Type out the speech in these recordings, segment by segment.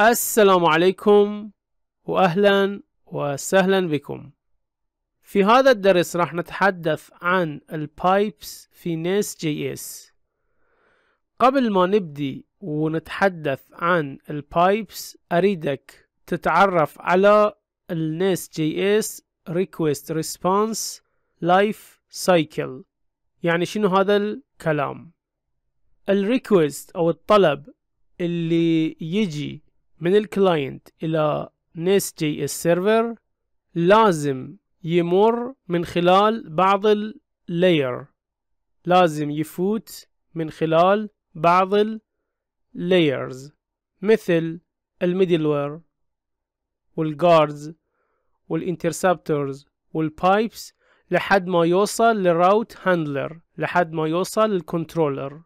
السلام عليكم واهلا وسهلا بكم في هذا الدرس راح نتحدث عن البايبس في ناس جي اس قبل ما نبدي ونتحدث عن البايبس اريدك تتعرف على الناس جي اس ريكويست ريسبونس لايف سايكل يعني شنو هذا الكلام الريكويست او الطلب اللي يجي من الكلاينت إلى نيس جي اس سيرفر لازم يمر من خلال بعض اللاير لازم يفوت من خلال بعض اللايرز مثل الميدلوير والجاردز والانترسبتورز والبايبس لحد ما يوصل للراوت هاندلر لحد ما يوصل للكنترولر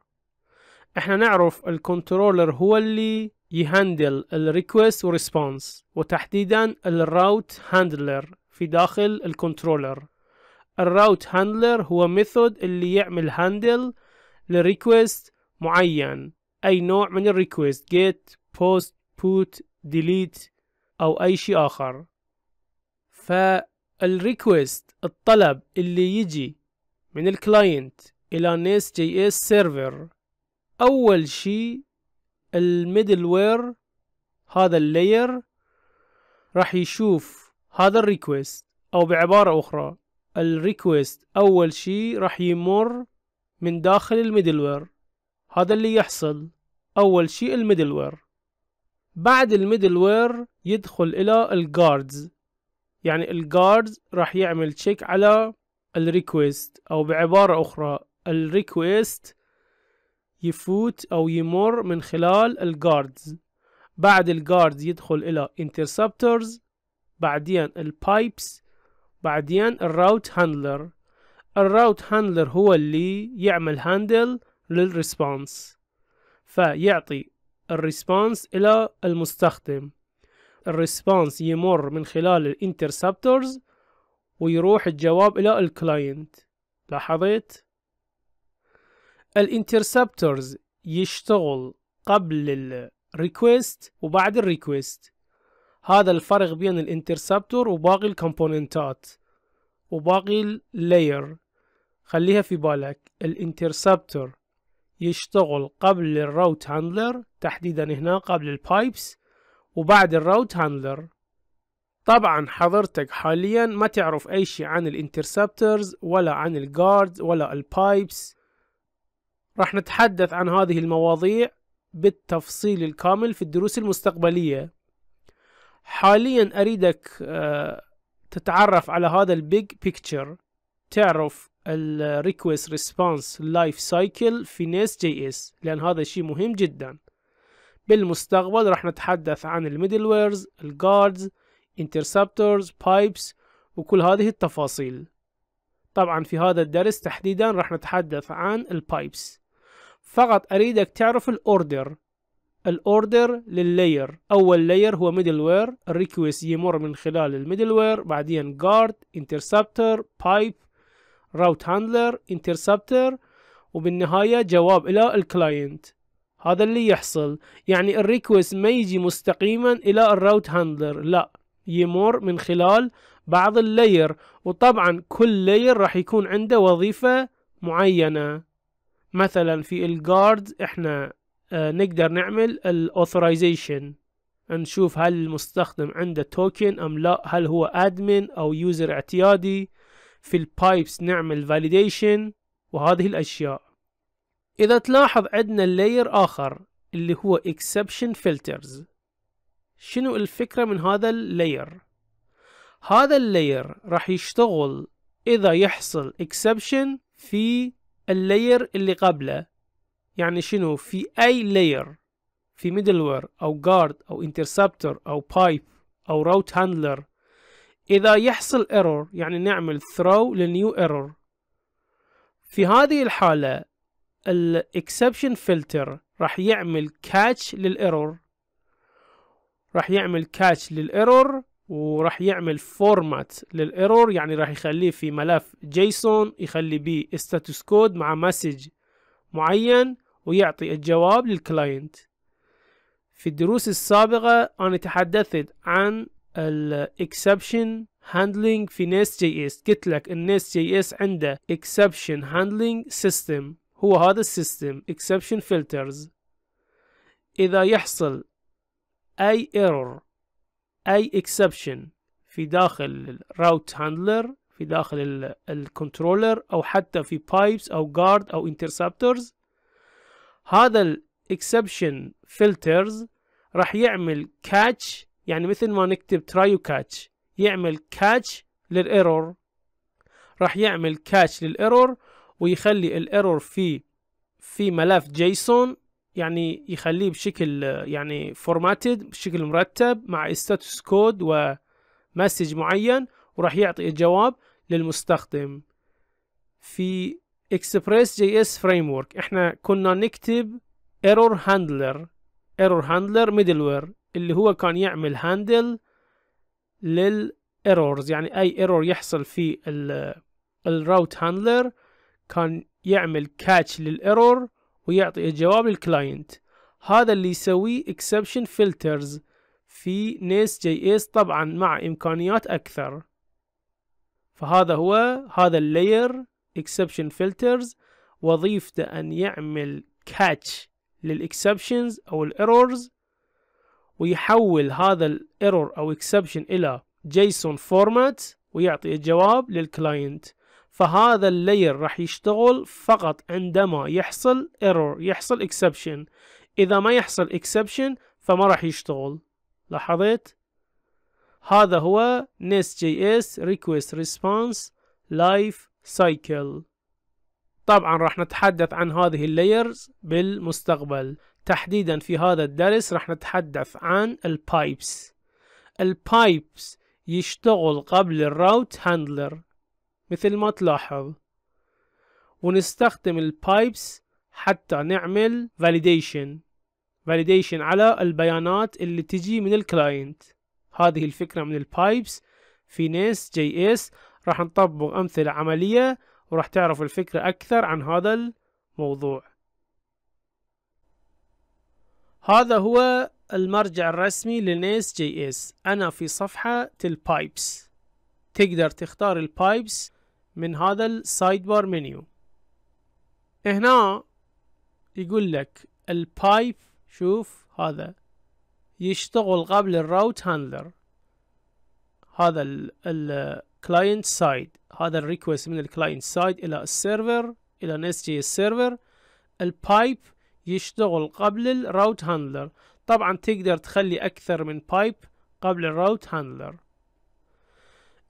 احنا نعرف الكنترولر هو اللي يهندل الريكوست وريسبونس وتحديدا الراوت هاندلر في داخل الكنترولر الراوت هاندلر هو ميثود اللي يعمل هاندل لريكوست معين اي نوع من الريكوست جيت بوست بوت ديليت او اي شيء اخر فالريكوست الطلب اللي يجي من الكلاينت الى نيس جي اس سيرفر اول شيء الميدل وير هذا اللاير راح يشوف هذا الريكوست او بعبارة اخرى الريكوست اول شي راح يمر من داخل الميدل وير هذا اللي يحصل اول شي الميدل وير بعد الميدل وير يدخل الى الجاردز يعني الجاردز راح يعمل تشيك على الريكوست او بعبارة اخرى الريكوست يفوت أو يمر من خلال الجاردز بعد الجاردز يدخل إلى interceptors بعدين البايبس بعدين الراوت هاندلر الراوت هاندلر هو اللي يعمل هاندل للريسبونس فيعطي الريسبونس إلى المستخدم الريسبونس يمر من خلال الانترسبتورز ويروح الجواب إلى الكلاينت لاحظت؟ الانترسبتورز يشتغل قبل الريكوست وبعد الريكوست هذا الفرق بين الانترسبتور وباقي الكومبوننتات وباقي اللاير خليها في بالك الانترسبتور يشتغل قبل الراوت هاندلر تحديدا هنا قبل البايبس وبعد الراوت هاندلر طبعا حضرتك حاليا ما تعرف اي شيء عن الانترسبتورز ولا عن الجاردز ولا البايبس راح نتحدث عن هذه المواضيع بالتفصيل الكامل في الدروس المستقبلية حاليا أريدك آه، تتعرف على هذا البيج بيكتشر تعرف الريكوست ريسبونس لايف سايكل في نيس جي اس لأن هذا شيء مهم جدا بالمستقبل راح نتحدث عن الميدل ويرز الجاردز انترسبتورز بايبس وكل هذه التفاصيل طبعا في هذا الدرس تحديدا راح نتحدث عن البايبس فقط أريدك تعرف الأوردر الاوردر لللاير اول لاير هو ميدل وير الريكوست يمر من خلال الميدل وير بعدين جارد انترسبتر بايب راوت هاندلر انترسبتر وبالنهايه جواب الى الكلاينت هذا اللي يحصل يعني الريكويست ما يجي مستقيما الى الراوت هاندلر لا يمر من خلال بعض اللاير وطبعا كل لاير راح يكون عنده وظيفه معينه مثلا في الجارد احنا آه، نقدر نعمل الاوثرايزيشن نشوف هل المستخدم عنده توكن ام لا هل هو ادمن او يوزر اعتيادي في البايبس نعمل فاليديشن وهذه الاشياء اذا تلاحظ عندنا لاير اخر اللي هو exception filters شنو الفكرة من هذا اللاير هذا اللاير راح يشتغل اذا يحصل exception في اللاير اللي قبله يعني شنو في أي لاير في ميدل وير أو جارد أو انترسبتر أو بايب أو روت هاندلر إذا يحصل ايرور يعني نعمل ثرو للنيو ايرور في هذه الحالة الاكسبشن فلتر راح يعمل كاتش للايرور راح يعمل كاتش للايرور وراح يعمل فورمات للايرور يعني راح يخليه في ملف جيسون يخلي بيه ستاتوس كود مع مسج معين ويعطي الجواب للكلاينت في الدروس السابقة أنا تحدثت عن الاكسبشن هاندلنج في نيست جي اس قلت لك النيست جي اس عنده اكسبشن هاندلنج سيستم هو هذا السيستم اكسبشن فلترز إذا يحصل أي ايرور اي اكسبشن في داخل الراوت هاندلر في داخل الكنترولر او حتى في بايبس او جارد او انترسبتورز هذا الاكسبشن فلترز راح يعمل كاتش يعني مثل ما نكتب ترايو كاتش يعمل كاتش للايرور راح يعمل كاتش للايرور ويخلي الايرور في في ملف جيسون يعني يخليه بشكل يعني فورماتد بشكل مرتب مع استاتوس كود ومسج معين وراح يعطي الجواب للمستخدم في اكسبريس جي اس فريم ورك احنا كنا نكتب ايرور هاندلر ايرور هاندلر ميدلوير اللي هو كان يعمل هاندل للايرورز يعني اي ايرور يحصل في الراوت هاندلر كان يعمل كاتش للايرور ويعطي الجواب للكلاينت هذا اللي يسويه exception filters في نيس جي اس طبعا مع امكانيات اكثر فهذا هو هذا اللاير exception filters وظيفته ان يعمل catch للاكسبشنز او الايرورز ويحول هذا الايرور او اكسبشن الى جيسون فورمات ويعطي الجواب للكلاينت فهذا اللير راح يشتغل فقط عندما يحصل ايرور يحصل اكسبشن اذا ما يحصل اكسبشن فما راح يشتغل لاحظت هذا هو نيس جي اس ريكويست ريسبونس لايف سايكل طبعا راح نتحدث عن هذه اللايرز بالمستقبل تحديدا في هذا الدرس راح نتحدث عن البايبس البايبس يشتغل قبل الراوت هاندلر مثل ما تلاحظ ونستخدم البايبس حتى نعمل validation validation على البيانات اللي تجي من الكلاينت هذه الفكرة من البايبس في ناس جي اس راح نطبق أمثلة عملية وراح تعرف الفكرة أكثر عن هذا الموضوع هذا هو المرجع الرسمي لناس جي اس أنا في صفحة البايبس تقدر تختار البايبس من هذا السايد بار منيو هنا يقول لك البايب شوف هذا يشتغل قبل الراوت هاندلر هذا الكلاينت سايد هذا الريكوست من الكلاينت سايد الى السيرفر الى نس جي السيرفر البايب يشتغل قبل الراوت هاندلر طبعا تقدر تخلي اكثر من بايب قبل الراوت هاندلر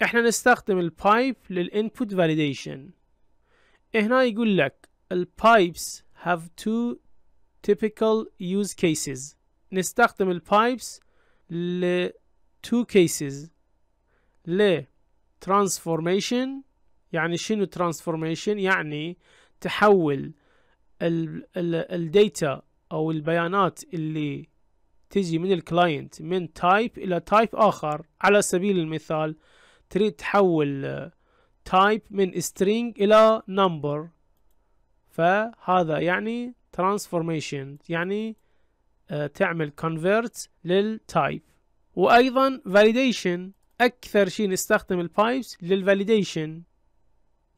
احنا نستخدم البايب للانبوت فاليديشن هنا يقول لك البايبس have two typical use cases نستخدم البايبس ل two cases ل transformation يعني شنو transformation يعني تحول data او البيانات اللي تجي من الكلاينت من تايب الى تايب اخر على سبيل المثال تريد تحول تايب من string الى number فهذا يعني transformation يعني تعمل convert للتايب وايضا validation اكثر شيء نستخدم البايبس للvalidation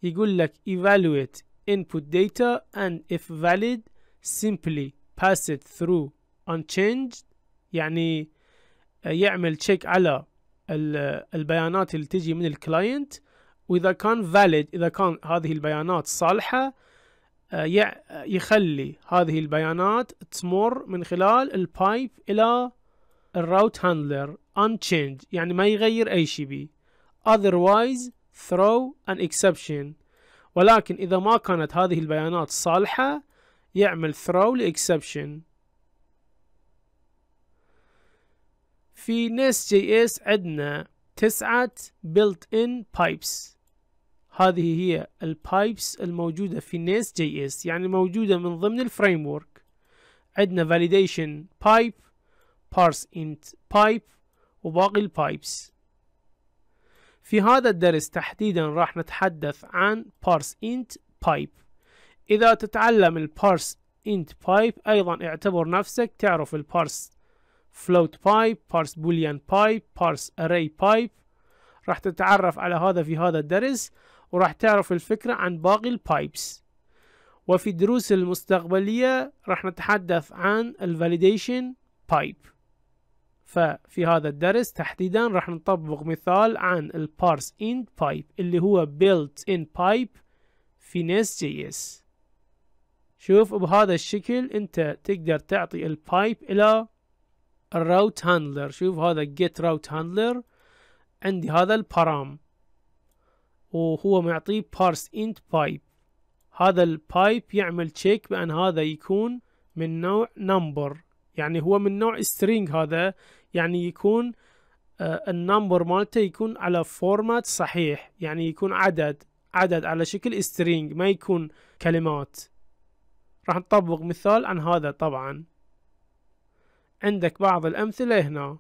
يقول لك evaluate input data and if valid simply pass it through unchanged يعني يعمل check على البيانات اللي تجي من الكلاينت واذا كان valid اذا كان هذه البيانات صالحه آه، يخلي هذه البيانات تمر من خلال البايب الى الراوت هاندلر unchanged يعني ما يغير اي شيء بي otherwise throw an exception ولكن اذا ما كانت هذه البيانات صالحه يعمل throw لاكسبشن في نست جي اس عندنا تسعة built in pipes هذه هي البايبس الموجودة في نيس جي اس يعني موجودة من ضمن الفريم ورك عندنا فاليديشن بايب بارس انت بايب وباقي البايبس في هذا الدرس تحديدا راح نتحدث عن بارس انت بايب إذا تتعلم البارس انت بايب أيضا اعتبر نفسك تعرف البارس float pipe parse boolean pipe parse array pipe راح تتعرف على هذا في هذا الدرس وراح تعرف الفكرة عن باقي البايبس وفي الدروس المستقبلية راح نتحدث عن الفاليديشن بايب ففي هذا الدرس تحديدا راح نطبق مثال عن البارس ان بايب اللي هو built ان بايب في ناس جي اس شوف بهذا الشكل انت تقدر تعطي البايب الى الراوت هاندلر شوف هذا جيت راوت هاندلر عندي هذا البارام وهو معطيه بارس انت بايب هذا البايب يعمل تشيك بأن هذا يكون من نوع نمبر يعني هو من نوع string هذا يعني يكون آه، النمبر مالته يكون على فورمات صحيح يعني يكون عدد عدد على شكل string ما يكون كلمات راح نطبق مثال عن هذا طبعا عندك بعض الأمثلة هنا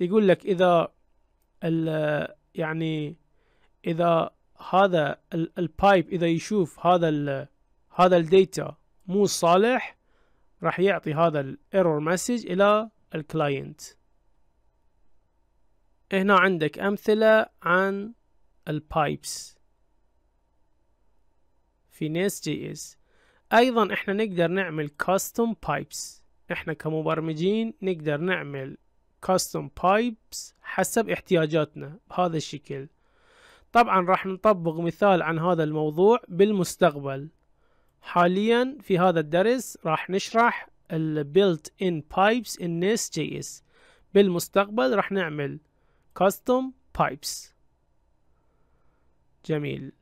يقول لك إذا يعني إذا هذا البايب إذا يشوف هذا الـ هذا الديتا مو صالح راح يعطي هذا الايرور مسج إلى الكلاينت هنا عندك أمثلة عن البايبس في نيس جي اس أيضا إحنا نقدر نعمل كاستم بايبس احنا كمبرمجين نقدر نعمل custom pipes حسب احتياجاتنا بهذا الشكل طبعا راح نطبق مثال عن هذا الموضوع بالمستقبل حاليا في هذا الدرس راح نشرح ال built-in pipes in Nest.js بالمستقبل راح نعمل custom pipes جميل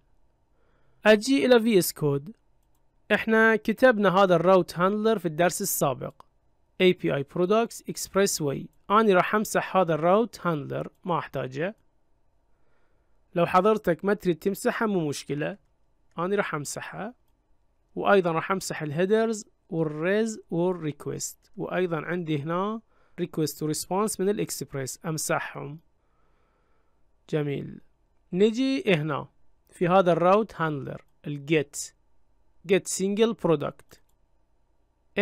اجي الى VS Code احنا كتبنا هذا الراوت هاندلر في الدرس السابق API Products Expressway أنا راح أمسح هذا الراوت هاندلر ما أحتاجه لو حضرتك ما تريد تمسحه مو مشكلة أنا راح أمسحها وأيضا راح أمسح الهيدرز والريز والريكوست وأيضا عندي هنا ريكوست وريسبونس من الإكسبريس أمسحهم جميل نجي هنا في هذا الراوت هاندلر الجيت جيت سينجل برودكت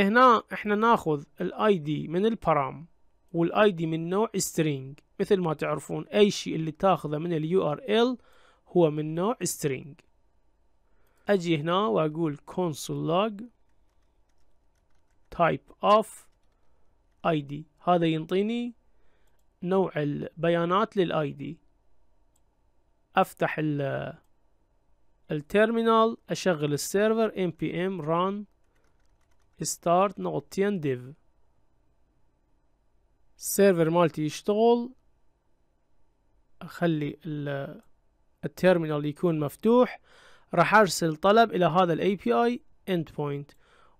هنا احنا ناخذ الاي دي من البرام والاي دي من نوع string مثل ما تعرفون اي شيء اللي تاخذه من اليو ار ال هو من نوع string اجي هنا واقول console log type of id هذا ينطيني نوع البيانات للاي دي افتح التيرمينال اشغل السيرفر npm run start نغطيان div السيرفر مالتي يشتغل اخلي التيرمينال يكون مفتوح راح ارسل طلب الى هذا الاي بي اي اند بوينت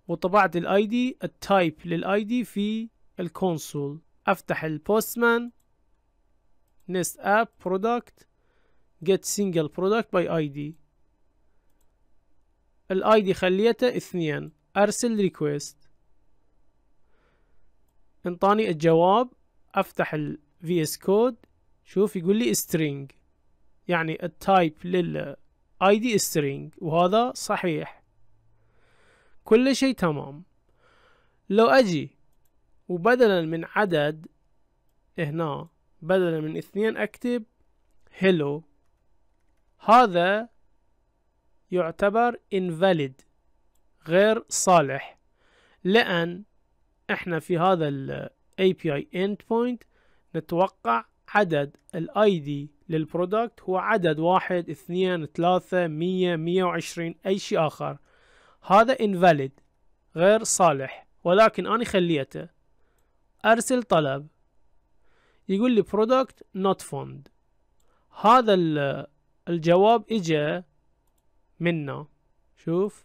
وطبعت الاي دي التايب للاي دي في الكونسول افتح البوستمان نست اب برودكت get single product by id الاي دي خليته اثنين ارسل ريكويست انطاني الجواب افتح ال VS Code شوف يقول لي string يعني التايب لل ID string وهذا صحيح كل شيء تمام لو اجي وبدلا من عدد هنا بدلا من اثنين اكتب hello هذا يعتبر invalid غير صالح لأن احنا في هذا ال API endpoint نتوقع عدد الاي دي للبرودكت هو عدد واحد اثنين ثلاثة مية مية وعشرين اي شيء اخر هذا invalid غير صالح ولكن انا خليته ارسل طلب يقول لي product not found هذا الجواب اجا منا شوف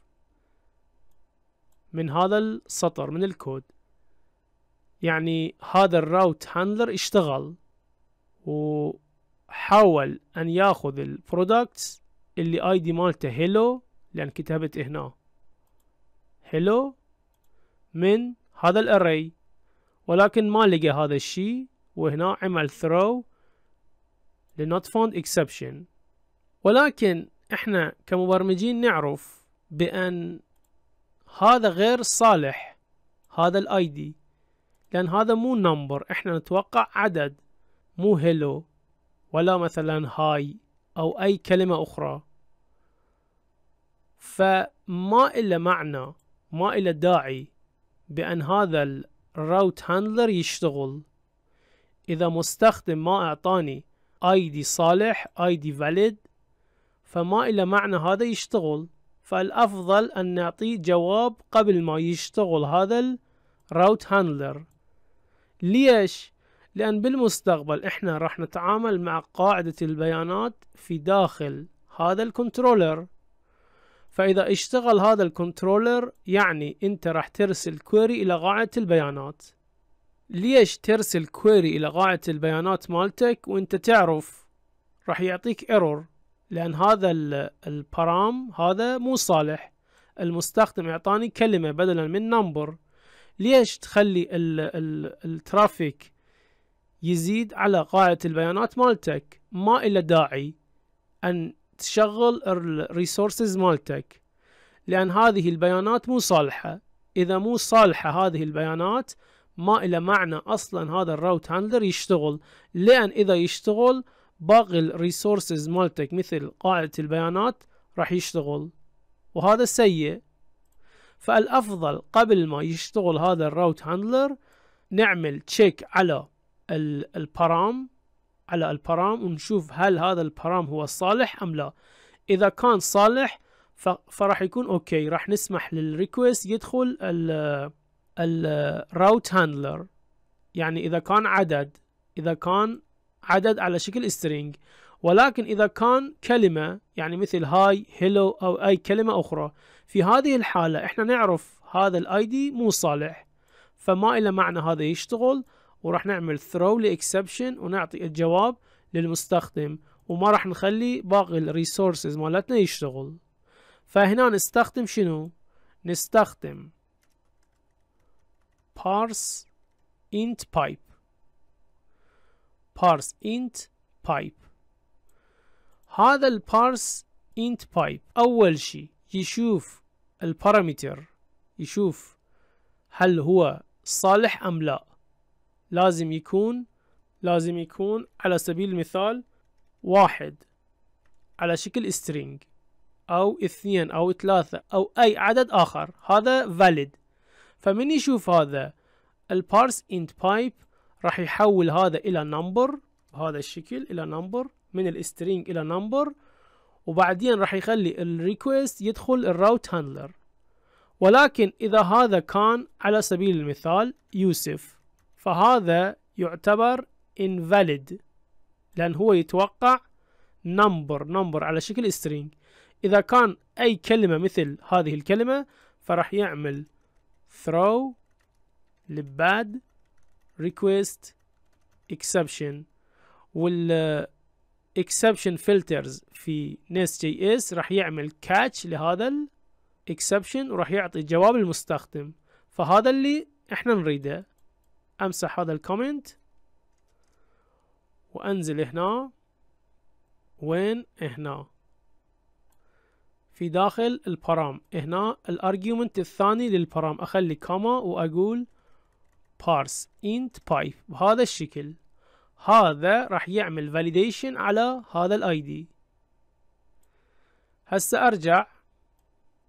من هذا السطر من الكود يعني هذا الراوت هاندلر اشتغل وحاول ان ياخذ البرودكتس اللي اي دي مالته هيلو لان كتبت هنا هيلو من هذا الاري ولكن ما لقى هذا الشيء وهنا عمل throw لنوت فوند اكسبشن ولكن احنا كمبرمجين نعرف بان هذا غير صالح هذا الاي دي لان هذا مو نمبر احنا نتوقع عدد مو هيلو ولا مثلا هاي او اي كلمة اخرى فما إلا معنى ما إلا داعي بأن هذا الروت هاندلر يشتغل إذا مستخدم ما أعطاني اي دي صالح اي دي فما إلا معنى هذا يشتغل فالأفضل أن نعطيه جواب قبل ما يشتغل هذا الروت هاندلر ليش؟ لأن بالمستقبل إحنا راح نتعامل مع قاعدة البيانات في داخل هذا الكنترولر فإذا اشتغل هذا الكنترولر يعني أنت راح ترسل كويري إلى قاعدة البيانات ليش ترسل كويري إلى قاعدة البيانات مالتك وأنت تعرف راح يعطيك ايرور لأن هذا البرام هذا مو صالح المستخدم يعطاني كلمة بدلا من نمبر ليش تخلي الترافيك يزيد على قاعدة البيانات مالتك ما إلا داعي أن تشغل الريسورسز مالتك لأن هذه البيانات مو صالحة إذا مو صالحة هذه البيانات ما إلى معنى أصلا هذا الراوت هاندلر يشتغل لأن إذا يشتغل باقي الريسورسز مالتك مثل قاعدة البيانات راح يشتغل وهذا سيء فالأفضل قبل ما يشتغل هذا الروت هاندلر نعمل تشيك على البرام على البرام ونشوف هل هذا البرام هو صالح أم لا إذا كان صالح فراح يكون اوكي راح نسمح للريكوست يدخل الروت هاندلر يعني اذا كان عدد اذا كان عدد على شكل string ولكن إذا كان كلمة يعني مثل هاي هلو أو أي كلمة أخرى في هذه الحالة إحنا نعرف هذا الاي دي مو صالح فما إلى معنى هذا يشتغل وراح نعمل throw لإكسبشن ونعطي الجواب للمستخدم وما راح نخلي باقي الريسورسز مالتنا يشتغل فهنا نستخدم شنو نستخدم parse int pipe parse int pipe هذا البارس int pipe أول شيء يشوف البارامتر يشوف هل هو صالح أم لا لازم يكون لازم يكون على سبيل المثال واحد على شكل string أو اثنين أو ثلاثة أو أي عدد آخر هذا valid فمن يشوف هذا parse int pipe راح يحول هذا الى نمبر بهذا الشكل الى نمبر من السترينج الى نمبر وبعدين راح يخلي الريكوست يدخل الراوت هاندلر ولكن اذا هذا كان على سبيل المثال يوسف فهذا يعتبر invalid لان هو يتوقع نمبر نمبر على شكل string اذا كان اي كلمه مثل هذه الكلمه فراح يعمل throw لباد request exception وال uh, exception filters في نست جي اس راح يعمل كاتش لهذا الاكسبشن وراح يعطي جواب المستخدم فهذا اللي احنا نريده امسح هذا الكومنت وانزل هنا وين هنا في داخل البرام هنا الارجيومنت الثاني للبرام اخلي كوما واقول parse int pipe بهذا الشكل هذا راح يعمل validation على هذا الاي دي هسه ارجع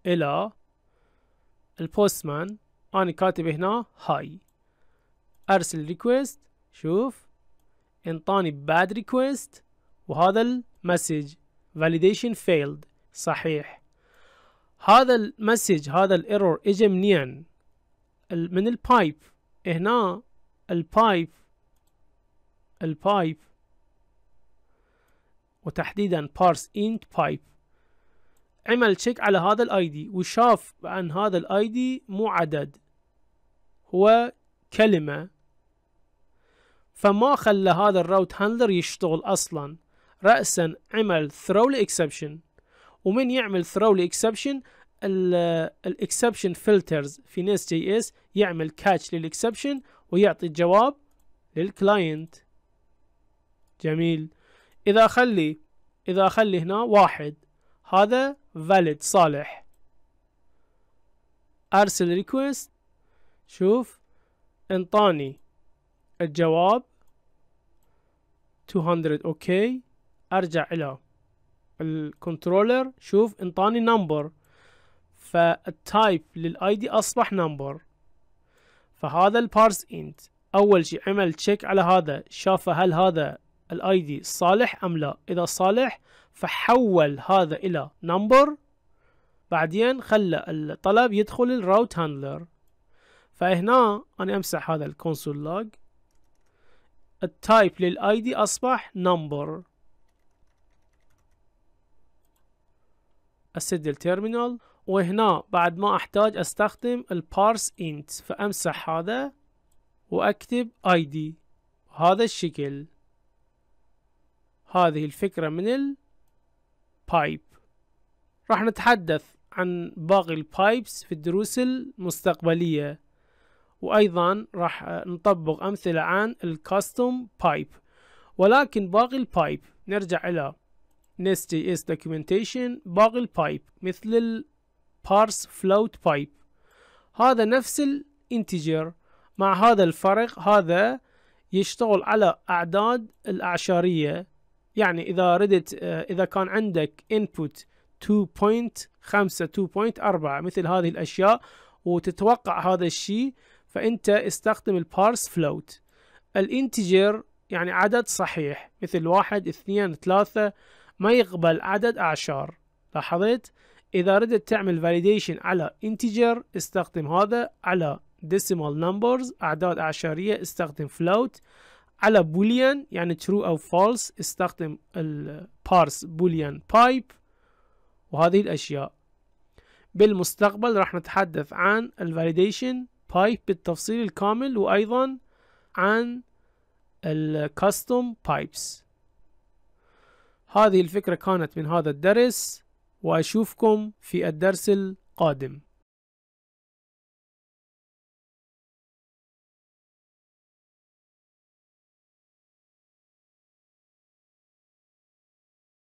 الى البوستمان انا كاتب هنا هاي ارسل ريكويست شوف انطاني باد ريكويست وهذا المسج validation failed صحيح هذا المسج هذا الايرور اجى منين من البايب هنا البايب البايب وتحديدا بارس انت بايب عمل تشيك على هذا الاي دي وشاف بان هذا الاي دي مو عدد هو كلمة فما خلى هذا الراوت هاندلر يشتغل اصلا رأسا عمل throw exception ومن يعمل throw exception الاكسبشن فلترز في نيست جي اس يعمل كاتش للاكسبشن ويعطي الجواب للكلاينت جميل اذا اخلي اذا اخلي هنا واحد هذا valid صالح ارسل ريكوست شوف انطاني الجواب 200 اوكي ارجع الى الكنترولر شوف انطاني نمبر فالتايب للاي دي اصبح نمبر فهذا البارس انت اول شيء عمل تشيك على هذا شاف هل هذا الاي دي صالح ام لا اذا صالح فحول هذا الى نمبر بعدين خلى الطلب يدخل الراوت هاندلر فهنا انا امسح هذا الكونسول لوج التايب للاي دي اصبح نمبر اسد الترمينال وهنا بعد ما احتاج استخدم البارس انت فامسح هذا واكتب اي دي هذا الشكل هذه الفكرة من البايب راح نتحدث عن باقي البايبس في الدروس المستقبلية وأيضا راح نطبق أمثلة عن الكاستوم بايب ولكن باقي البايب نرجع إلى اس documentation باقي البايب مثل parse float pipe هذا نفس الانتجر مع هذا الفرق هذا يشتغل على أعداد الأعشارية يعني إذا ردت آه، إذا كان عندك input 2.5 2.4 مثل هذه الأشياء وتتوقع هذا الشيء فأنت استخدم البارس فلوت الانتجر يعني عدد صحيح مثل واحد اثنين ثلاثة ما يقبل عدد أعشار لاحظت؟ إذا ردت تعمل validation على integer استخدم هذا على decimal numbers أعداد عشرية استخدم float على boolean يعني true أو false استخدم ال parse boolean pipe وهذه الأشياء بالمستقبل راح نتحدث عن ال validation pipe بالتفصيل الكامل وأيضا عن ال custom pipes هذه الفكرة كانت من هذا الدرس وأشوفكم في الدرس القادم